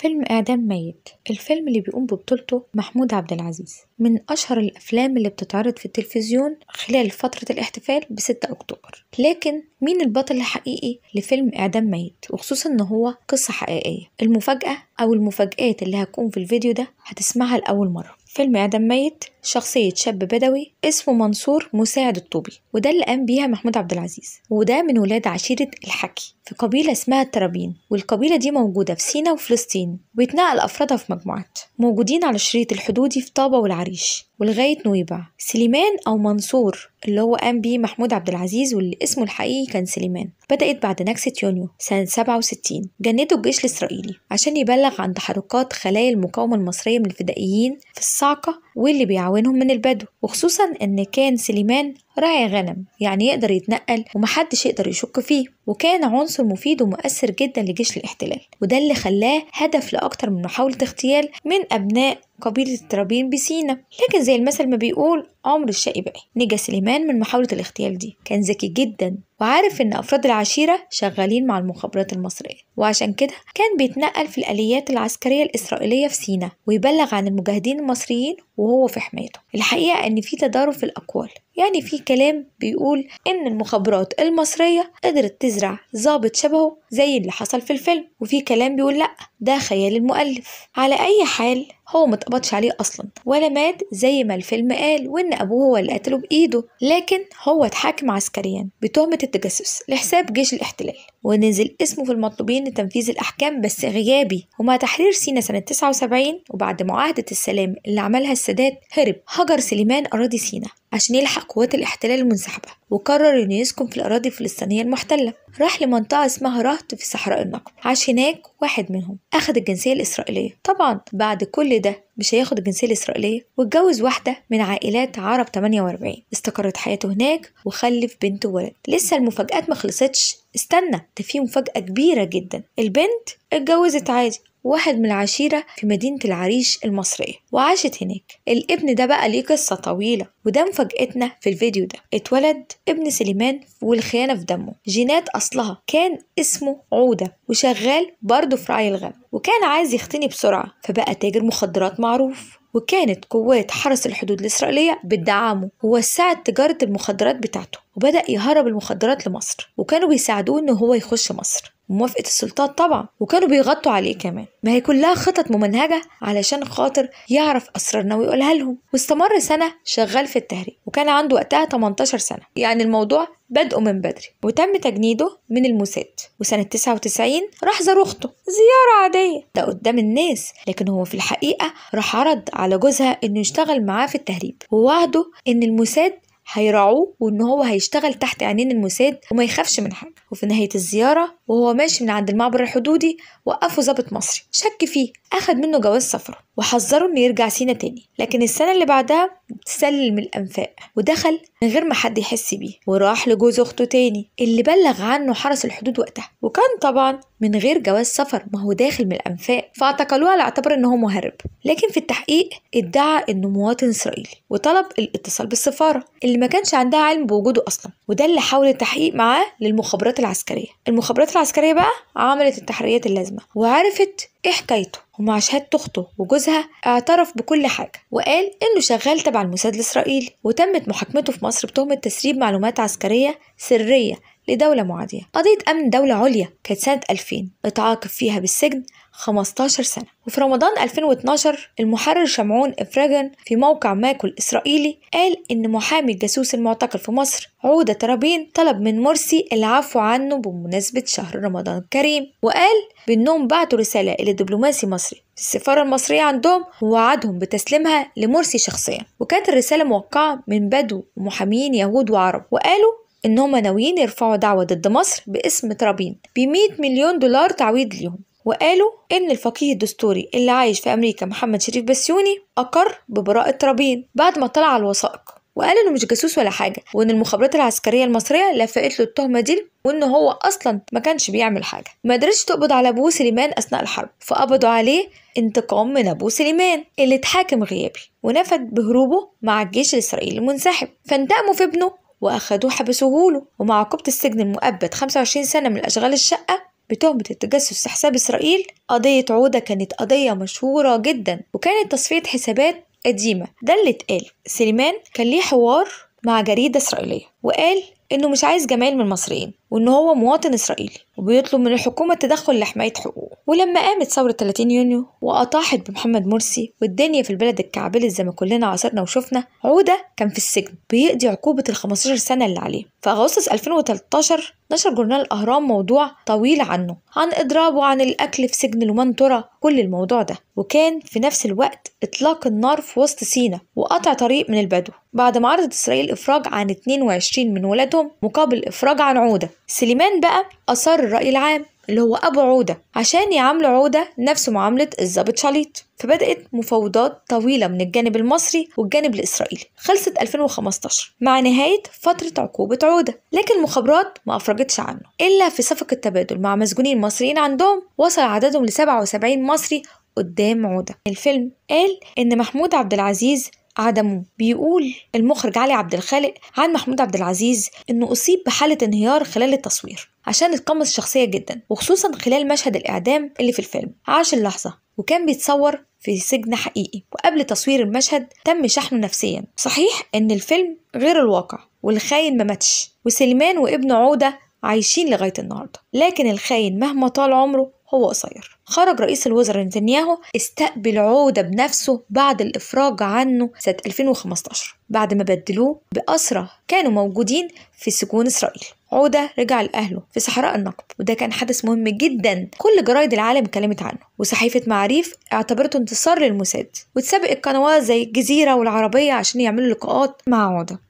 فيلم إعدام ميت الفيلم اللي بيقوم ببطولته محمود عبد العزيز من أشهر الأفلام اللي بتتعرض في التلفزيون خلال فترة الاحتفال ب 6 أكتوبر لكن مين البطل الحقيقي لفيلم إعدام ميت وخصوصا إن هو قصة حقيقية المفاجأة أو المفاجآت اللي هتكون في الفيديو ده هتسمعها لأول مرة فيلم آدم ميت شخصية شاب بدوي اسمه منصور مساعد الطوبي وده اللي قام بيها محمود عبد العزيز وده من ولاد عشيرة الحكي في قبيلة اسمها الترابين والقبيلة دي موجودة في سينا وفلسطين ويتنقل أفرادها في مجموعات موجودين على الشريط الحدودي في طابة والعريش ولغاية نويبع سليمان أو منصور اللي هو قام بيه محمود عبد العزيز واللي اسمه الحقيقي كان سليمان بدأت بعد نكسة يونيو سنة 67 جنده الجيش الإسرائيلي عشان يبلغ عن تحركات خلايا المقاومة المصرية من الفدائيين في الصاعقة واللي بيعاونهم من البدو وخصوصا ان كان سليمان راعي غنم يعني يقدر يتنقل ومحدش يقدر يشك فيه وكان عنصر مفيد ومؤثر جدا لجيش الاحتلال وده اللي خلاه هدف لأكتر من محاولة اغتيال من أبناء قبيلة الترابين بسينا لكن زي المثل ما بيقول عمر الشقي بقى نجا سليمان من محاولة الاغتيال دي كان ذكي جدا وعارف إن أفراد العشيرة شغالين مع المخابرات المصرية وعشان كده كان بيتنقل في الآليات العسكرية الإسرائيلية في سينا ويبلغ عن المجاهدين المصريين وهو في حمايته الحقيقة إن في تضارب في الأقوال يعني في كلام بيقول إن المخابرات المصرية قدرت تزرع ظابط شبهه زي اللي حصل في الفيلم وفي كلام بيقول لأ ده خيال المؤلف على أي حال هو متقبضش عليه أصلا ولا مات زي ما الفيلم قال وإن أبوه هو اللي قتله بإيده لكن هو اتحاكم عسكريا بتهمة التجسس لحساب جيش الاحتلال ونزل اسمه في المطلوبين لتنفيذ الأحكام بس غيابي ومع تحرير سينا سنة 79 وبعد معاهدة السلام اللي عملها السادات هرب هجر سليمان أراضي سينا عشان يلحق قوات الاحتلال المنسحبة وقرر إنه يسكن في الأراضي الفلسطينية المحتلة راح لمنطقة اسمها رهط في صحراء النقب عاش هناك واحد منهم أخذ الجنسية الإسرائيلية طبعا بعد كل ده مش هياخد الجنسية الإسرائيلية واتجوز واحدة من عائلات عرب 48 استقرت حياته هناك وخلف بنت وولد لسه المفاجآت ما خلصتش استنى ده في مفاجأة كبيرة جدا البنت اتجوزت عادي واحد من العشيرة في مدينة العريش المصرية وعاشت هناك الابن ده بقى ليه قصة طويلة وده مفاجأتنا في الفيديو ده اتولد ابن سليمان والخيانة في دمه جينات أصلها كان اسمه عودة وشغال برضه في رعي الغنم وكان عايز يختني بسرعة فبقى تاجر مخدرات معروف وكانت قوات حرس الحدود الإسرائيلية بتدعمه ووسعت تجارة المخدرات بتاعته وبدأ يهرب المخدرات لمصر وكانوا بيساعدوه إن هو يخش مصر وموافقة السلطات طبعا وكانوا بيغطوا عليه كمان ما هي كلها خطط ممنهجة علشان خاطر يعرف أسرارنا ويقولها لهم واستمر سنة شغال في التهريب وكان عنده وقتها 18 سنة يعني الموضوع بدأه من بدري وتم تجنيده من الموساد وسنة 99 راح زار أخته زيارة عادية ده قدام الناس لكن هو في الحقيقة راح عرض على جوزها إنه يشتغل معاه في التهريب ووعده إن الموساد هيراعوه وان هو هيشتغل تحت عينين الموساد وما يخافش من حاجه وفي نهاية الزيارة وهو ماشي من عند المعبر الحدودي وقفه ظابط مصري شك فيه أخد منه جواز سفره وحذره إنه يرجع سينا تاني لكن السنة اللي بعدها سلم الأنفاق ودخل من غير ما حد يحس بيه وراح لجوز أخته تاني اللي بلغ عنه حرس الحدود وقتها وكان طبعا من غير جواز سفر ما هو داخل من الأنفاق فاعتقلوه على اعتبار إن هو مهرب لكن في التحقيق ادعى إنه مواطن إسرائيلي وطلب الاتصال بالسفارة اللي ما كانش عندها علم بوجوده أصلا وده اللي حاول التحقيق معاه للمخابرات المخابرات العسكرية المخابرات العسكرية بقى عملت التحريات اللازمة وعرفت ايه حكايته ومع شهادة أخته وجوزها اعترف بكل حاجة وقال إنه شغال تبع الموساد الإسرائيلي وتمت محاكمته في مصر بتهمة تسريب معلومات عسكرية سرية لدولة معادية قضية أمن دولة عليا كانت سنة 2000 اتعاقب فيها بالسجن 15 سنة وفي رمضان 2012 المحرر شمعون إفراجن في موقع ماكل إسرائيلي قال إن محامي الجاسوس المعتقل في مصر عودة ترابين طلب من مرسي العفو عنه بمناسبة شهر رمضان الكريم وقال بأنهم بعتوا رسالة إلى دبلوماسي مصري في السفارة المصرية عندهم ووعدهم بتسليمها لمرسي شخصيا وكانت الرسالة موقعة من بدو محامين يهود وعرب وقالوا إنهم ناويين يرفعوا دعوة ضد مصر باسم ترابين ب 100 مليون دولار تعويض ليهم وقالوا إن الفقيه الدستوري اللي عايش في أمريكا محمد شريف بسيوني أقر ببراءة رابين بعد ما طلع على الوثائق وقال انه مش جاسوس ولا حاجه وان المخابرات العسكريه المصريه لفقت له التهمه دي وان هو اصلا ما كانش بيعمل حاجه ما قدرتش تقبض على ابو سليمان اثناء الحرب فقبضوا عليه انتقام من ابو سليمان اللي اتحاكم غيابي ونفذ بهروبه مع الجيش الاسرائيلي المنسحب فانتقموا في ابنه واخدوه حبسوه له ومع عقوبه السجن المؤبد 25 سنه من اشغال الشقه بتهمة التجسس في حساب إسرائيل قضية عودة كانت قضية مشهورة جدا وكانت تصفية حسابات قديمة ده اللي اتقال سليمان كان ليه حوار مع جريدة إسرائيلية وقال انه مش عايز جمال من المصريين وان هو مواطن اسرائيلي وبيطلب من الحكومه التدخل لحمايه حقوقه ولما قامت ثوره 30 يونيو واطاحت بمحمد مرسي والدنيا في البلد اتكعبلت زي ما كلنا عاصرنا وشفنا عوده كان في السجن بيقضي عقوبه ال 15 سنه اللي عليه في اغسطس 2013 نشر جورنال اهرام موضوع طويل عنه عن اضرابه عن الاكل في سجن لمنطره كل الموضوع ده وكان في نفس الوقت اطلاق النار في وسط سينا وقطع طريق من البدو بعد ما عرضت اسرائيل افراج عن 22 من ولادهم حياتهم مقابل إفراج عن عودة سليمان بقى أصر الرأي العام اللي هو أبو عودة عشان يعاملوا عودة نفس معاملة الظابط شليط فبدأت مفاوضات طويلة من الجانب المصري والجانب الإسرائيلي خلصت 2015 مع نهاية فترة عقوبة عودة لكن المخابرات ما أفرجتش عنه إلا في صفقة تبادل مع مسجونين مصريين عندهم وصل عددهم ل 77 مصري قدام عودة الفيلم قال إن محمود عبد العزيز عدمه بيقول المخرج علي عبد الخالق عن محمود عبد العزيز انه اصيب بحاله انهيار خلال التصوير عشان اتقمص شخصيه جدا وخصوصا خلال مشهد الاعدام اللي في الفيلم عاش اللحظه وكان بيتصور في سجن حقيقي وقبل تصوير المشهد تم شحنه نفسيا صحيح ان الفيلم غير الواقع والخاين ما ماتش وسليمان وابن عوده عايشين لغايه النهارده لكن الخاين مهما طال عمره هو قصير خرج رئيس الوزراء نتنياهو استقبل عودة بنفسه بعد الإفراج عنه سنة 2015 بعد ما بدلوه بأسرة كانوا موجودين في سجون إسرائيل عودة رجع لأهله في صحراء النقب وده كان حدث مهم جدا كل جرايد العالم اتكلمت عنه وصحيفة معاريف اعتبرته انتصار للموساد واتسابق القنوات زي الجزيرة والعربية عشان يعملوا لقاءات مع عودة